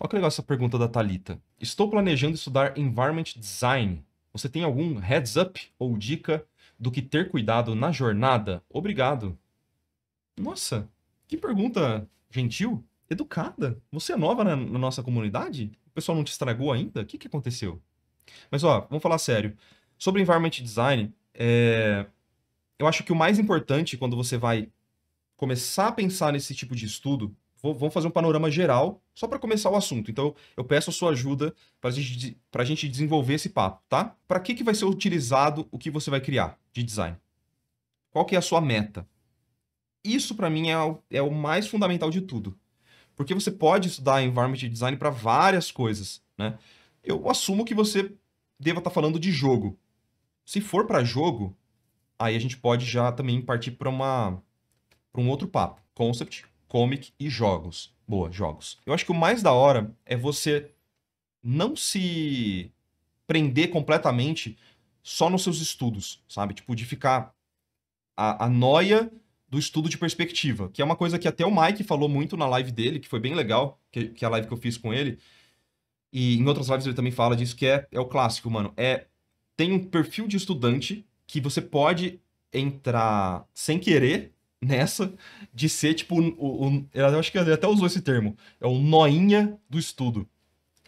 Olha que legal essa pergunta da Talita. Estou planejando estudar Environment Design. Você tem algum heads up ou dica do que ter cuidado na jornada? Obrigado. Nossa, que pergunta gentil, educada. Você é nova na, na nossa comunidade? O pessoal não te estragou ainda? O que, que aconteceu? Mas, ó, vamos falar sério. Sobre Environment Design, é... eu acho que o mais importante quando você vai começar a pensar nesse tipo de estudo vou, vamos fazer um panorama geral, só para começar o assunto. Então, eu peço a sua ajuda para gente, a gente desenvolver esse papo, tá? Para que, que vai ser utilizado o que você vai criar de design? Qual que é a sua meta? Isso, para mim, é o, é o mais fundamental de tudo. Porque você pode estudar environment design para várias coisas, né? Eu assumo que você deva estar tá falando de jogo. Se for para jogo, aí a gente pode já também partir para uma para um outro papo, concept comic e jogos. Boa, jogos. Eu acho que o mais da hora é você não se prender completamente só nos seus estudos, sabe? Tipo, de ficar a, a noia do estudo de perspectiva, que é uma coisa que até o Mike falou muito na live dele, que foi bem legal, que, que é a live que eu fiz com ele. E em outras lives ele também fala disso, que é, é o clássico, mano. É, tem um perfil de estudante que você pode entrar sem querer nessa de ser, tipo, o, o, eu acho que ele até usou esse termo, é o noinha do estudo.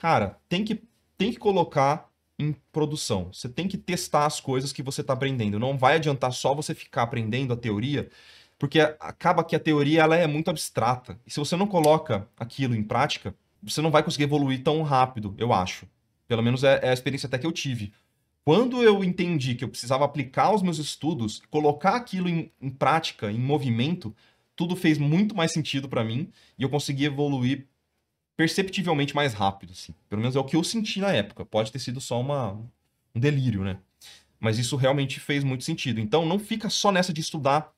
Cara, tem que, tem que colocar em produção. Você tem que testar as coisas que você está aprendendo. Não vai adiantar só você ficar aprendendo a teoria, porque acaba que a teoria ela é muito abstrata. E se você não coloca aquilo em prática, você não vai conseguir evoluir tão rápido, eu acho. Pelo menos é, é a experiência até que eu tive. Quando eu entendi que eu precisava aplicar os meus estudos, colocar aquilo em, em prática, em movimento, tudo fez muito mais sentido para mim e eu consegui evoluir perceptivelmente mais rápido, assim. Pelo menos é o que eu senti na época. Pode ter sido só uma, um delírio, né? Mas isso realmente fez muito sentido. Então não fica só nessa de estudar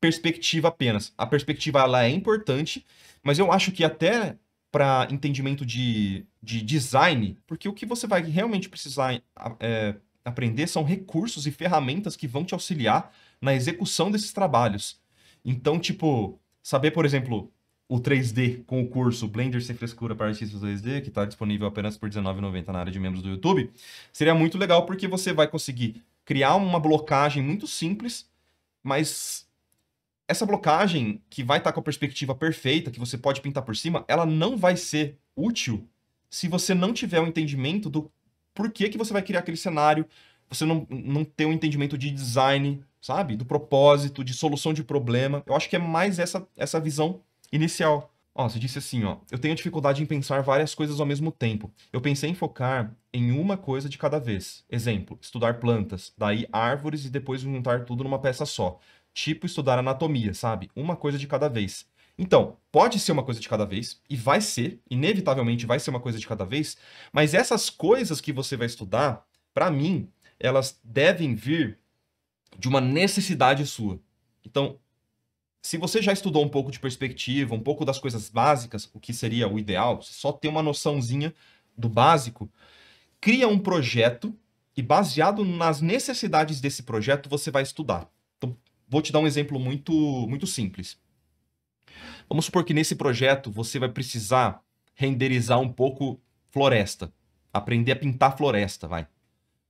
perspectiva apenas. A perspectiva ela é importante, mas eu acho que até para entendimento de, de design, porque o que você vai realmente precisar é, aprender são recursos e ferramentas que vão te auxiliar na execução desses trabalhos. Então, tipo, saber, por exemplo, o 3D com o curso Blender Sem Frescura para Artistas 2D, que está disponível apenas por R$19,90 na área de membros do YouTube, seria muito legal porque você vai conseguir criar uma blocagem muito simples, mas essa blocagem que vai estar tá com a perspectiva perfeita, que você pode pintar por cima, ela não vai ser útil se você não tiver um entendimento do porquê que você vai criar aquele cenário, você não, não ter um entendimento de design, sabe? Do propósito, de solução de problema. Eu acho que é mais essa, essa visão inicial. Ó, você disse assim, ó, eu tenho dificuldade em pensar várias coisas ao mesmo tempo. Eu pensei em focar em uma coisa de cada vez. Exemplo, estudar plantas, daí árvores e depois juntar tudo numa peça só tipo estudar anatomia, sabe? Uma coisa de cada vez. Então, pode ser uma coisa de cada vez, e vai ser, inevitavelmente vai ser uma coisa de cada vez, mas essas coisas que você vai estudar, para mim, elas devem vir de uma necessidade sua. Então, se você já estudou um pouco de perspectiva, um pouco das coisas básicas, o que seria o ideal, só ter uma noçãozinha do básico, cria um projeto e baseado nas necessidades desse projeto você vai estudar. Vou te dar um exemplo muito, muito simples. Vamos supor que nesse projeto você vai precisar renderizar um pouco floresta, aprender a pintar floresta, vai.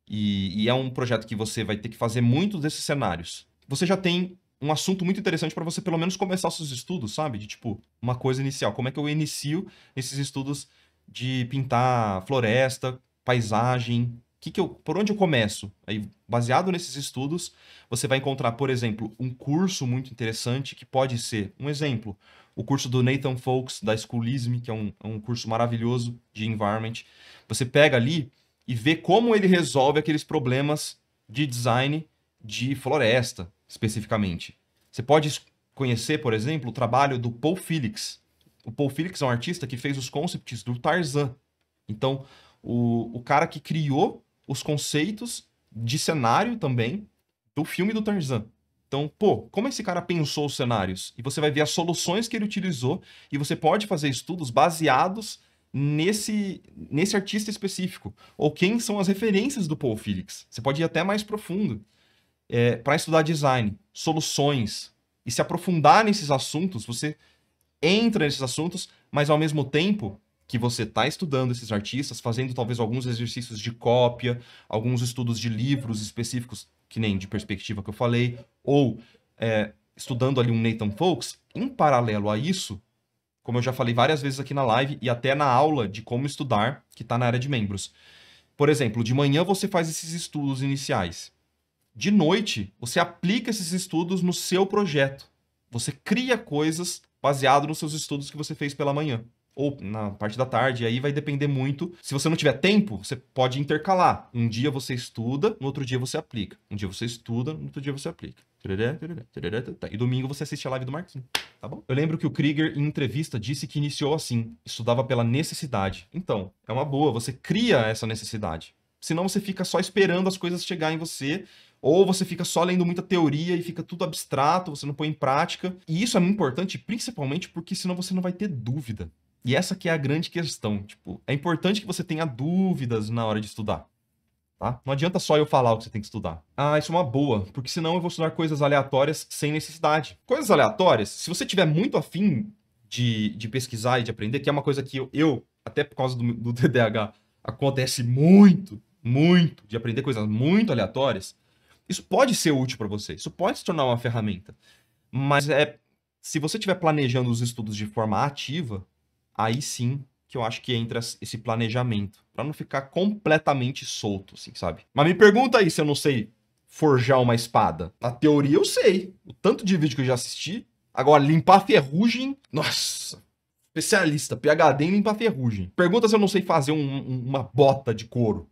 E, e é um projeto que você vai ter que fazer muitos desses cenários. Você já tem um assunto muito interessante para você pelo menos começar os seus estudos, sabe? De tipo, uma coisa inicial. Como é que eu inicio esses estudos de pintar floresta, paisagem, que que eu, por onde eu começo? Aí, baseado nesses estudos, você vai encontrar, por exemplo, um curso muito interessante que pode ser, um exemplo, o curso do Nathan Folks, da Schoolism, que é um, é um curso maravilhoso de environment. Você pega ali e vê como ele resolve aqueles problemas de design de floresta, especificamente. Você pode conhecer, por exemplo, o trabalho do Paul Felix. O Paul Felix é um artista que fez os concepts do Tarzan. Então, o, o cara que criou os conceitos de cenário também do filme do Tarzan. Então, pô, como esse cara pensou os cenários? E você vai ver as soluções que ele utilizou e você pode fazer estudos baseados nesse nesse artista específico ou quem são as referências do Paul Felix. Você pode ir até mais profundo é, para estudar design, soluções e se aprofundar nesses assuntos. Você entra nesses assuntos, mas ao mesmo tempo que você está estudando esses artistas, fazendo talvez alguns exercícios de cópia, alguns estudos de livros específicos, que nem de perspectiva que eu falei, ou é, estudando ali um Nathan Folks, em paralelo a isso, como eu já falei várias vezes aqui na live e até na aula de como estudar, que está na área de membros. Por exemplo, de manhã você faz esses estudos iniciais. De noite, você aplica esses estudos no seu projeto. Você cria coisas baseado nos seus estudos que você fez pela manhã ou na parte da tarde, aí vai depender muito. Se você não tiver tempo, você pode intercalar. Um dia você estuda, no outro dia você aplica. Um dia você estuda, no outro dia você aplica. E domingo você assiste a live do Marquinhos, tá bom? Eu lembro que o Krieger, em entrevista, disse que iniciou assim, estudava pela necessidade. Então, é uma boa, você cria essa necessidade. Senão você fica só esperando as coisas chegarem em você, ou você fica só lendo muita teoria e fica tudo abstrato, você não põe em prática. E isso é muito importante, principalmente porque senão você não vai ter dúvida. E essa que é a grande questão, tipo, é importante que você tenha dúvidas na hora de estudar. Tá? Não adianta só eu falar o que você tem que estudar. Ah, isso é uma boa, porque senão eu vou estudar coisas aleatórias sem necessidade. Coisas aleatórias, se você tiver muito afim de, de pesquisar e de aprender, que é uma coisa que eu, eu até por causa do, do TDAH, acontece muito, muito, de aprender coisas muito aleatórias, isso pode ser útil para você, isso pode se tornar uma ferramenta. Mas é, se você estiver planejando os estudos de forma ativa, aí sim que eu acho que entra esse planejamento, para não ficar completamente solto, assim, sabe? Mas me pergunta aí se eu não sei forjar uma espada. Na teoria eu sei, o tanto de vídeo que eu já assisti. Agora, limpar ferrugem, nossa, especialista, PHD em limpar ferrugem. Pergunta se eu não sei fazer um, uma bota de couro.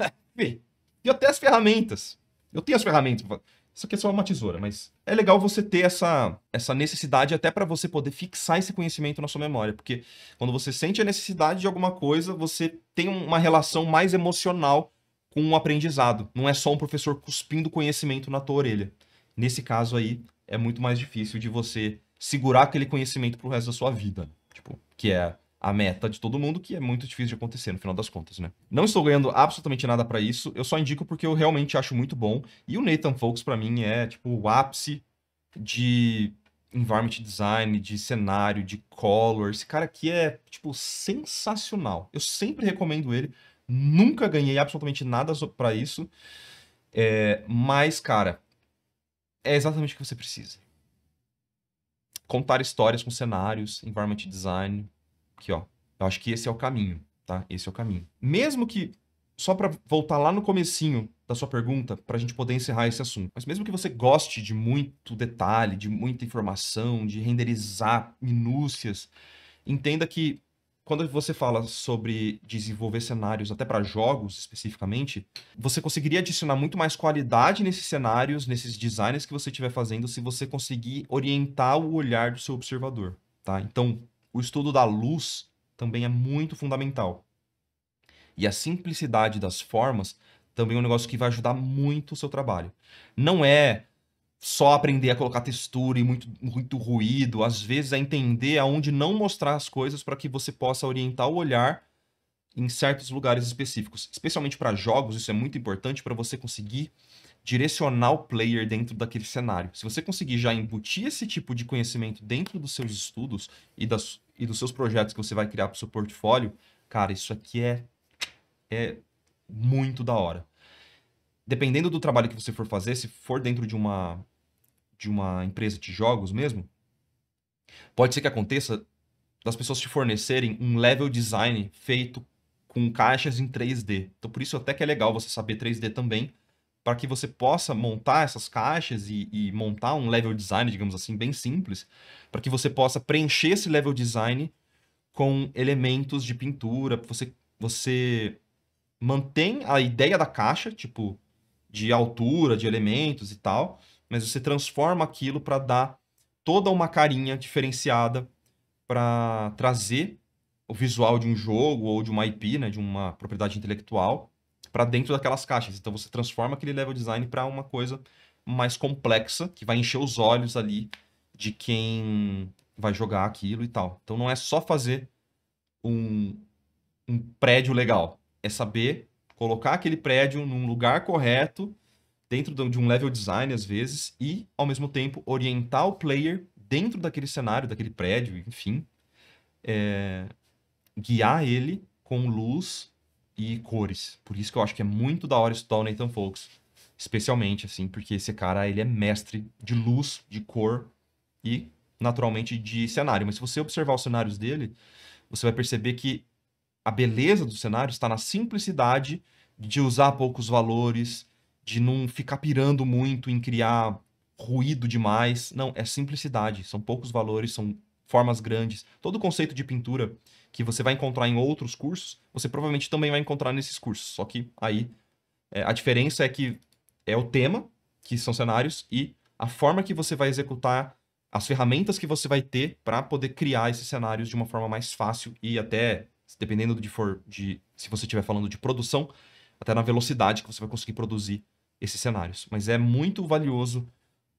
Vê. eu tenho as ferramentas. Eu tenho as ferramentas. Isso aqui é só uma tesoura, mas é legal você ter essa, essa necessidade até para você poder fixar esse conhecimento na sua memória, porque quando você sente a necessidade de alguma coisa, você tem uma relação mais emocional com o aprendizado. Não é só um professor cuspindo conhecimento na tua orelha. Nesse caso aí, é muito mais difícil de você segurar aquele conhecimento pro resto da sua vida, tipo, que é a meta de todo mundo, que é muito difícil de acontecer no final das contas, né? Não estou ganhando absolutamente nada para isso, eu só indico porque eu realmente acho muito bom. E o Nathan Fox para mim, é tipo o ápice de environment design, de cenário, de color. Esse cara aqui é, tipo, sensacional. Eu sempre recomendo ele. Nunca ganhei absolutamente nada para isso. É, mas, cara, é exatamente o que você precisa. Contar histórias com cenários, environment design, Aqui, ó. Eu acho que esse é o caminho, tá? Esse é o caminho. Mesmo que só para voltar lá no comecinho da sua pergunta, para a gente poder encerrar esse assunto. Mas mesmo que você goste de muito detalhe, de muita informação, de renderizar minúcias, entenda que quando você fala sobre desenvolver cenários até para jogos especificamente, você conseguiria adicionar muito mais qualidade nesses cenários, nesses designs que você estiver fazendo, se você conseguir orientar o olhar do seu observador, tá? Então, o estudo da luz também é muito fundamental. E a simplicidade das formas também é um negócio que vai ajudar muito o seu trabalho. Não é só aprender a colocar textura e muito, muito ruído, às vezes é entender aonde não mostrar as coisas para que você possa orientar o olhar em certos lugares específicos. Especialmente para jogos, isso é muito importante para você conseguir direcionar o player dentro daquele cenário. Se você conseguir já embutir esse tipo de conhecimento dentro dos seus estudos e das, e dos seus projetos que você vai criar para o seu portfólio, cara, isso aqui é, é muito da hora. Dependendo do trabalho que você for fazer, se for dentro de uma, de uma empresa de jogos mesmo, pode ser que aconteça das pessoas te fornecerem um level design feito com caixas em 3D. Então, por isso até que é legal você saber 3D também, para que você possa montar essas caixas e, e, montar um level design, digamos assim, bem simples, para que você possa preencher esse level design com elementos de pintura. Você, você mantém a ideia da caixa, tipo, de altura, de elementos e tal, mas você transforma aquilo para dar toda uma carinha diferenciada para trazer o visual de um jogo ou de uma IP, né, de uma propriedade intelectual, para dentro daquelas caixas. Então você transforma aquele level design para uma coisa mais complexa, que vai encher os olhos ali de quem vai jogar aquilo e tal. Então não é só fazer um, um prédio legal, é saber colocar aquele prédio num lugar correto, dentro de um level design às vezes, e ao mesmo tempo orientar o player dentro daquele cenário, daquele prédio, enfim, é... guiar ele com luz e cores. Por isso que eu acho que é muito da hora estudar o Nathan Folks. Especialmente, assim, porque esse cara, ele é mestre de luz, de cor e, naturalmente, de cenário. Mas se você observar os cenários dele, você vai perceber que a beleza do cenário está na simplicidade de usar poucos valores, de não ficar pirando muito em criar ruído demais. Não, é simplicidade. São poucos valores, são formas grandes. Todo o conceito de pintura que você vai encontrar em outros cursos, você provavelmente também vai encontrar nesses cursos. Só que aí é, a diferença é que é o tema, que são cenários, e a forma que você vai executar, as ferramentas que você vai ter para poder criar esses cenários de uma forma mais fácil e até, dependendo de for de se você estiver falando de produção, até na velocidade que você vai conseguir produzir esses cenários. Mas é muito valioso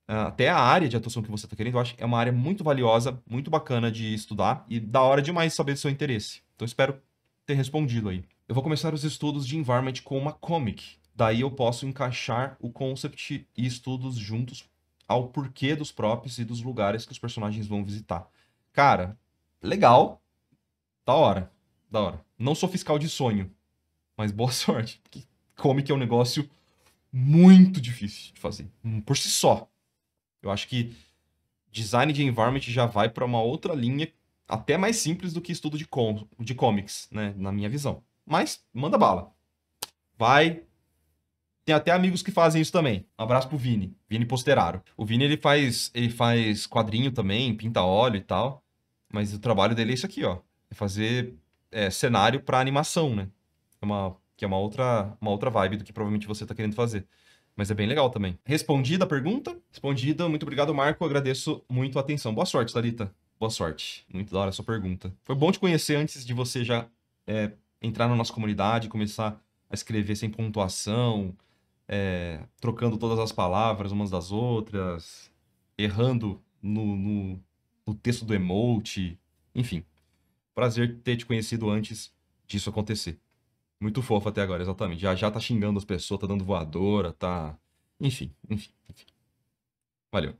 ah, até a área de atuação que você está querendo, eu acho que é uma área muito valiosa, muito bacana de estudar e da hora demais saber do seu interesse. Então espero ter respondido aí. Eu vou começar os estudos de environment com uma comic. Daí eu posso encaixar o concept e estudos juntos ao porquê dos props e dos lugares que os personagens vão visitar. Cara, legal. Da hora. Da hora. Não sou fiscal de sonho, mas boa sorte. Comic é um negócio muito difícil de fazer, por si só. Eu acho que design de environment já vai para uma outra linha até mais simples do que estudo de, com, de comics, né? Na minha visão. Mas manda bala. Vai. Tem até amigos que fazem isso também. Um abraço pro Vini, Vini Posteraro. O Vini ele faz, ele faz quadrinho também, pinta óleo e tal. Mas o trabalho dele é isso aqui, ó. É fazer é, cenário para animação, né? É uma, que é uma outra, uma outra vibe do que provavelmente você tá querendo fazer. Mas é bem legal também. Respondida a pergunta? Respondida. Muito obrigado, Marco. Agradeço muito a atenção. Boa sorte, Thalita. Boa sorte. Muito da hora a sua pergunta. Foi bom te conhecer antes de você já é, entrar na nossa comunidade, começar a escrever sem pontuação, é, trocando todas as palavras umas das outras, errando no, no, no texto do emote. Enfim, prazer ter te conhecido antes disso acontecer. Muito fofo até agora, exatamente. Já já tá xingando as pessoas, tá dando voadora, tá. Enfim, enfim, enfim. Valeu.